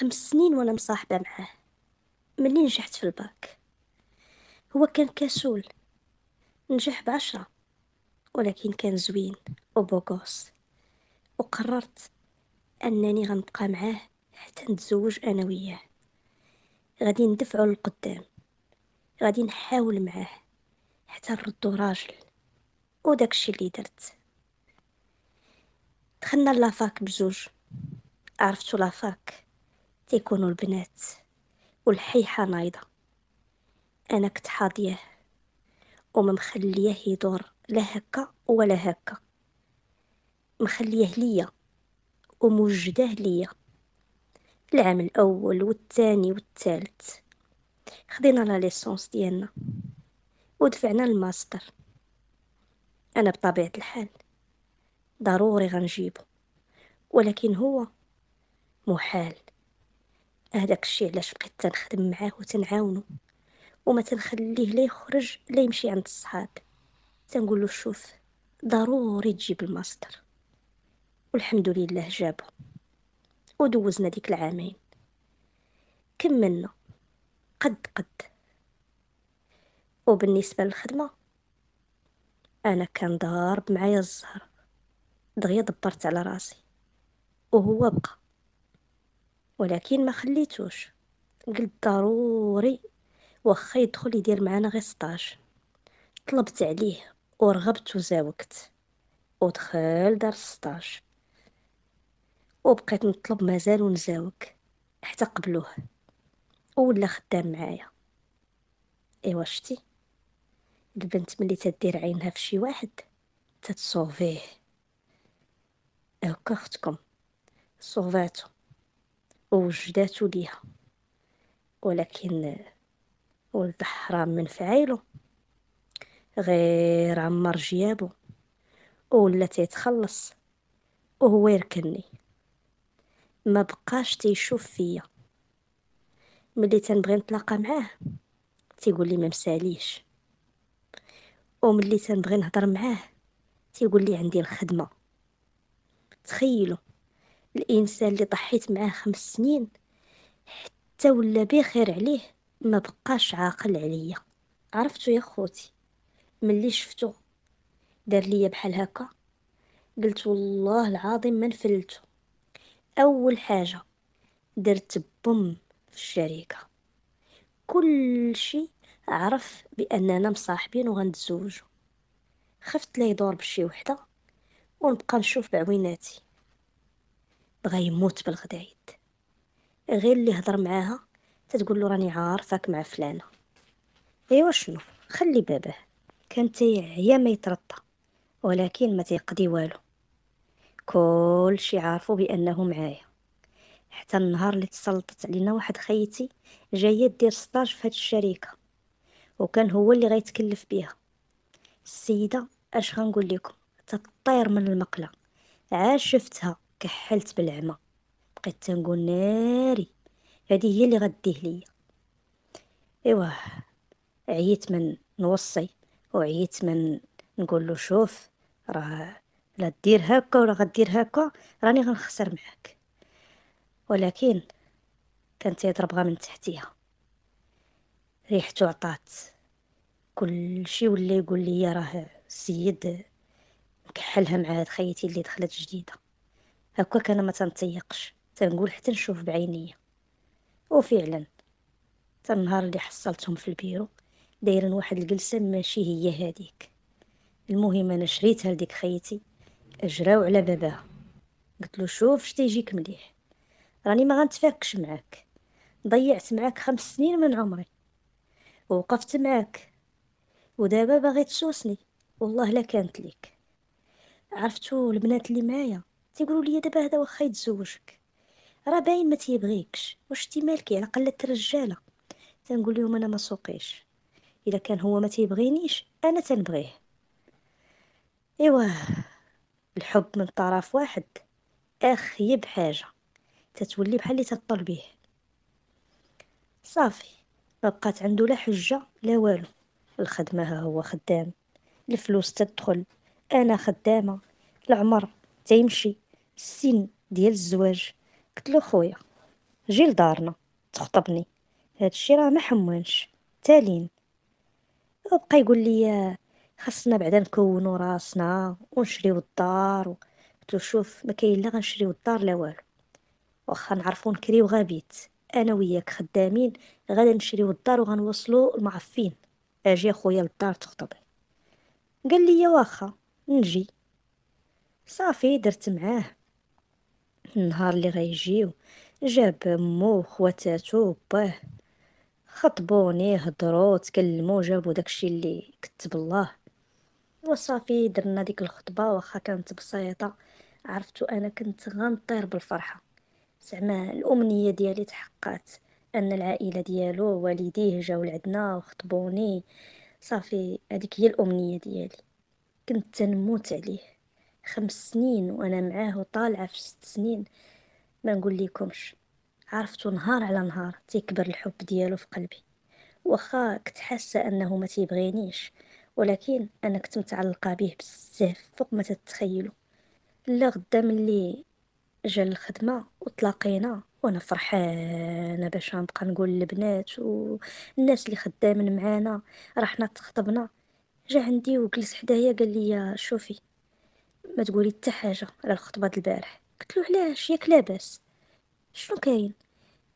خمس سنين وانا مصاحبه معاه ملي نجحت في الباك هو كان كسول نجح بعشرة ولكن كان زوين وبوغوس وقررت انني غنبقى معاه حتى نتزوج انا وياه غادي ندفعو للقدام غادي نحاول معاه حتى نردو راجل وداكشي اللي درت دخلنا لافاك بجوج عرفتو لافاك تيكونوا البنات والحيحة نايضة أنا كنت حاضيه وممخليه يدور لا هكا ولا هكا مخليه ليا وموجده ليا العام الأول والثاني والثالث خدينا لا ليسونس ديالنا ودفعنا الماستر أنا بطبيعة الحال ضروري غنجيبو ولكن هو محال هذاك الشيء علاش بقيت تنخدم معاه وتنعاونو وما تنخليه لا يخرج لا يمشي عند الصحاب تنقول له شوف ضروري تجيب الماستر والحمد لله جابه ودوزنا ديك العامين كملنا قد قد وبالنسبة للخدمة أنا كان ضارب معايا الزهر دغيا دبرت على راسي وهو بقى ولكن ما خليتوش قلت ضروري واخا يدخل يدير معانا غير سطاج طلبت عليه ورغبت وزاوقت ودخل دار السطاج وبقيت نطلب مازال ونزاوق حتى قبلوه ولا خدام معايا ايوا شتي البنت ملي تدير عينها في شي واحد تتصوفيه هكا اختكم صوفاتو وجدات ليها ولكن ولد حرام من فعايلو غير عمر جيابو ولا تيتخلص وهو يركني ما بقاش تيشوف فيا ملي تنبغي نتلاقى معاه تيقول لي ما مساليش وملي تنبغي نهضر معاه تيقول لي عندي الخدمه تخيلوا الانسان اللي ضحيت معاه خمس سنين حتى ولا بخير عليه ما بقاش عاقل عليا عرفتو يا خوتي ملي شفتو دار ليا بحال هكا قلت والله العظيم ما نفلتو اول حاجه درت بوم في الشركه كل شيء عرف باننا مصاحبين وغنتزوجو خفت لا يدور بشي وحده ونبقى نشوف بعويناتي بغا يموت بالغدايد غير اللي هضر معاها تتقول له راني عارفك مع فلانه ايوا شنو خلي باباه كان تيعيا ما يترطى ولكن ما تيقضي والو كل شي عارفو بانه معايا حتى النهار اللي تسلطت علينا واحد خيتي جايه دير سطاج في هاد الشركه وكان هو اللي غيتكلف بيها السيده اش غنقول لكم تطير من المقله عاش شفتها كحلت بالعمى بقيت تنقول ناري هذه هي اللي غديه ليا ايوا عييت من نوصي وعييت من نقول له شوف راه لا دير هكا ولا غدير هكا راني غنخسر معاك ولكن كان تيضربها من تحتيها ريحته عطات كل شيء ولا يقول لي راه السيد مكحلها مع هاد خيتي اللي دخلت جديده هكاك انا ما تنطيقش تنقول حتى نشوف بعينيا وفعلا حتى النهار اللي حصلتهم في البيرو دايرين واحد الجلسه ماشي هي هذيك المهم انا شريتها لديك خيتي اجراو على باباها قلت له شوف شتي يجيك مليح راني ما غنتفاكش معاك ضيعت معاك خمس سنين من عمري ووقفت معاك ودابا باغي تسوسني والله لا كانت ليك عرفتو البنات اللي معايا تيقولوا لي دابا هذا واخا يتزوجك راه باين ما تيبغيكش واش انت مالكي على قله رجاله تنقول لهم انا ما سوقيش الا كان هو ما تيبغينيش انا تنبغيه ايوا الحب من طرف واحد اخيب حاجه تتولي بحال اللي تطلبيه صافي ما بقات عنده لا حجه لا والو الخدمه ها هو خدام الفلوس تدخل انا خدامه العمر تيمشي السن ديال الزواج قلت له خويا جي لدارنا تخطبني هادشي راه ما حمانش تالين وبقى يقول لي خاصنا بعدا نكونوا راسنا ونشريو الدار قلت له شوف ما كاين لا غنشريو الدار لا والو واخا نعرفو نكريو غابيت انا وياك خدامين غادي نشريو الدار وغنوصلو المعفين اجي اخويا للدار تخطبني قال لي واخا نجي صافي درت معاه النهار اللي غيجيو جاب مو خواتاتو باه خطبوني هضروا تكلموا جابوا داكشي اللي كتب الله وصافي درنا ديك الخطبه واخا كانت بسيطه عرفتو انا كنت غنطير بالفرحه زعما الامنيه ديالي تحققت ان العائله ديالو والديه جاو لعندنا وخطبوني صافي هذيك هي الامنيه ديالي كنت تنموت عليه خمس سنين وانا معاه وطالعه في ست سنين ما نقول ليكمش عرفتو نهار على نهار تيكبر الحب ديالو في قلبي واخا كنت حاسه انه ما تيبغينيش ولكن انا كنت متعلقه به بزاف فوق ما تتخيلوا لا غدا ملي جا للخدمه وتلاقينا وانا فرحانه باش نبقى نقول للبنات والناس اللي خدامين معانا رحنا تخطبنا جا عندي وجلس حدايا قال لي شوفي ما تقولي حتى حاجه على الخطبه د البارح قلت له علاش ياك لاباس شنو كاين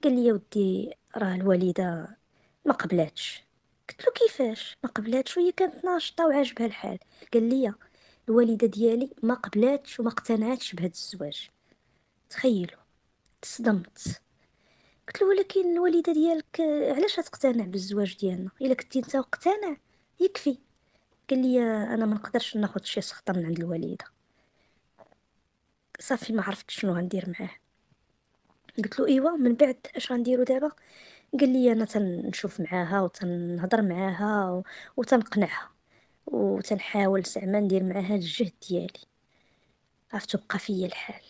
قال لي يا ودي راه الوالده ما قبلاتش قلت له كيفاش ما قبلاتش وهي كانت ناشطه وعاجبها الحال قال لي الوالده ديالي ما قبلاتش وما اقتنعتش بهذا الزواج تخيلوا تصدمت قلت له ولكن الوالده ديالك علاش تقتنع بالزواج ديالنا الا كنتي انت مقتنع يكفي قال لي انا ما نقدرش ناخذ شي سخطه من عند الوالده صافي ما عرفت شنو غندير معاه قلت له ايوا من بعد اش غنديرو دابا قال لي انا تنشوف معاها وتنهضر معاها و... وتنقنعها وتنحاول زعما ندير معاها الجهد ديالي عرفتو بقى فيا الحال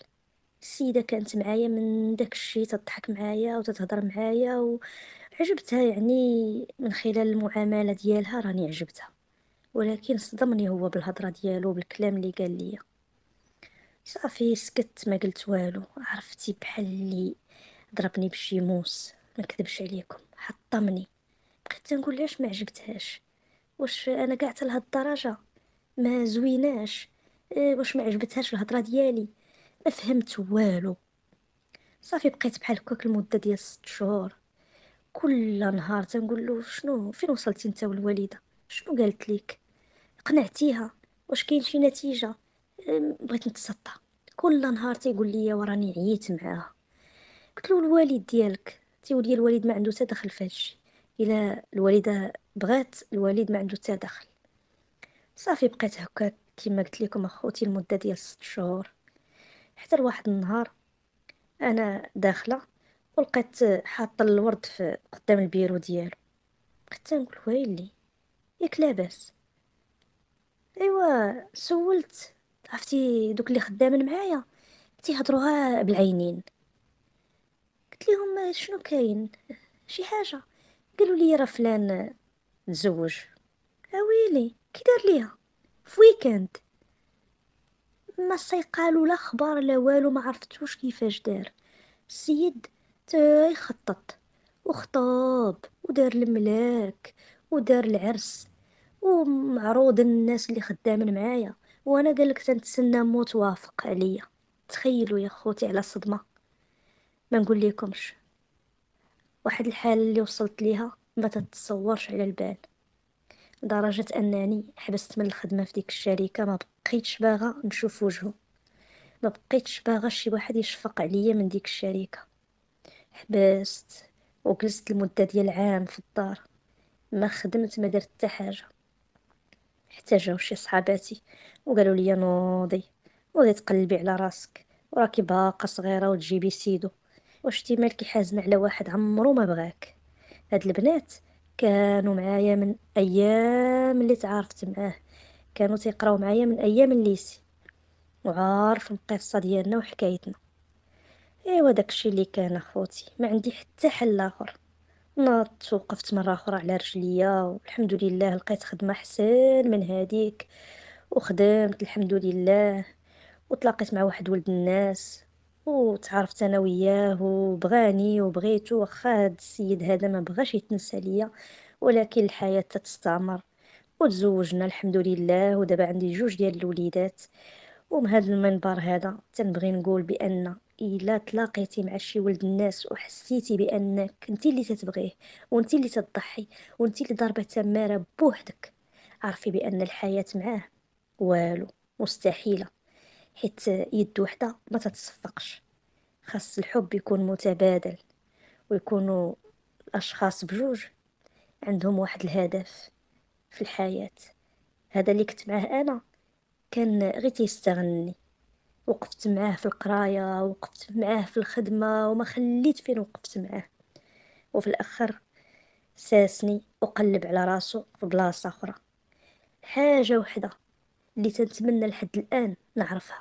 السيده كانت معايا من داك الشيء تضحك معايا وتتهضر معايا وعجبتها يعني من خلال المعامله ديالها راني عجبتها ولكن صدمني هو بالهضره ديالو بالكلام اللي قال لي صافي سكت ما قلت والو عرفتي بحال اللي ضربني بشي موس ما كذبش عليكم حطمني بقيت تنقول علاش ما عجبتهاش واش انا كاع لهاد الدرجه ما زويناش إيه، واش ما عجبتهاش الهضره ديالي ما فهمت والو صافي بقيت بحال هكاك المده ديال ست شهور كل نهار تنقول له شنو فين وصلتي انت والوالده شنو قالت لك قنعتيها واش كاين شي نتيجه بغيت نتسطى كل نهار تيقول لي وراني عييت معاه قلت له الوالد ديالك تيقول لي الوالد ما عنده حتى دخل في هادشي الا الوالده بغات الوالد ما عنده حتى دخل صافي بقيت هكا كما قلت لكم اخوتي المده ديال ست شهور حتى لواحد النهار انا داخله ولقيت حاط الورد في قدام البيرو ديالو بقيت تنقول ويلي ياك لاباس ايوا سولت عرفتي دوك اللي خدامين معايا تيهضروها بالعينين قلت لهم شنو كاين شي حاجه قالوا لي راه فلان تزوج اويلي آه كي دار ليها في ويكاند ما سيقالوا لا خبر لا والو ما عرفتوش كيفاش دار السيد يخطط وخطاب ودار الملاك ودار العرس ومعروض الناس اللي خدامين معايا وانا قالك تنتسنى موت وافق عليا تخيلوا يا خوتي على صدمه ما نقول لكمش واحد الحاله اللي وصلت ليها ما تتصورش على البال لدرجة أنني حبست من الخدمة في ديك الشركة ما بقيتش باغا نشوف وجهه ما بقيتش باغا شي واحد يشفق عليا من ديك الشركة حبست وجلست المدة ديال عام في الدار ما خدمت ما درت حتى حاجة حتى جاو شي صحاباتي وقالوا لي نوضي نوضي تقلبي على راسك وراكي باقا صغيره وتجيبي سيدو واش تي مالكي حازنه على واحد عمرو ما بغاك هاد البنات كانوا معايا من ايام اللي تعارفت معاه كانوا تيقراو معايا من ايام الليسي وعارف القصه ديالنا وحكايتنا ايوا داكشي اللي كان اخوتي ما عندي حتى حل اخر نط وقفت مره اخرى على رجليا والحمد لله لقيت خدمه حسن من هاديك وخدمت الحمد لله وتلاقيت مع واحد ولد الناس وتعرفت انا وياه وبغاني وبغيته واخا هاد السيد هذا ما بغاش يتنسى ليا ولكن الحياه تستمر وتزوجنا الحمد لله ودابا عندي جوج ديال الوليدات ومن هذا المنبر هذا تنبغي نقول بان الا تلاقيتي مع شي ولد الناس وحسيتي بانك انت اللي تتبغيه وانت اللي تضحي وانت اللي ضربه تماره بوحدك عرفي بان الحياه معاه والو مستحيله حيت يد وحده ما تتصفقش خاص الحب يكون متبادل ويكونوا الاشخاص بجوج عندهم واحد الهدف في الحياه هذا اللي كنت معاه انا كان غير تيستغني وقفت معاه في القرايه وقفت معاه في الخدمه وما خليت فين وقفت معاه وفي الاخر ساسني وقلب على راسو في بلاصه اخرى حاجه وحده اللي تنتمنى لحد الآن نعرفها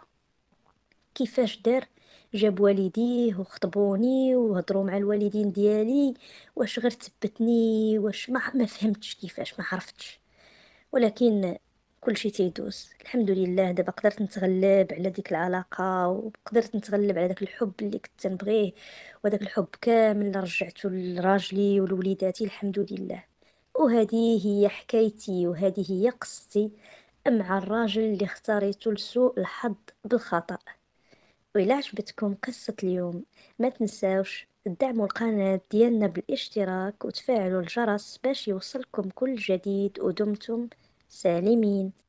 كيفاش دار جاب والديه وخطبوني وهضروا مع الوالدين ديالي واش غير ثبتني واش ما, ما فهمتش كيفاش ما عرفتش ولكن كل شيء تيدوز الحمد لله دابا قدرت نتغلب على ديك العلاقة وقدرت نتغلب على داك الحب اللي كنت نبغيه وداك الحب كامل اللي رجعته لراجلي ولوليداتي الحمد لله وهذه هي حكايتي وهذه هي قصتي مع الراجل اللي اختاريتو لسوء الحظ بالخطأ وإلا عجبتكم قصة اليوم ما تنساوش تدعموا القناة ديالنا بالاشتراك وتفعلوا الجرس باش يوصلكم كل جديد ودمتم سالمين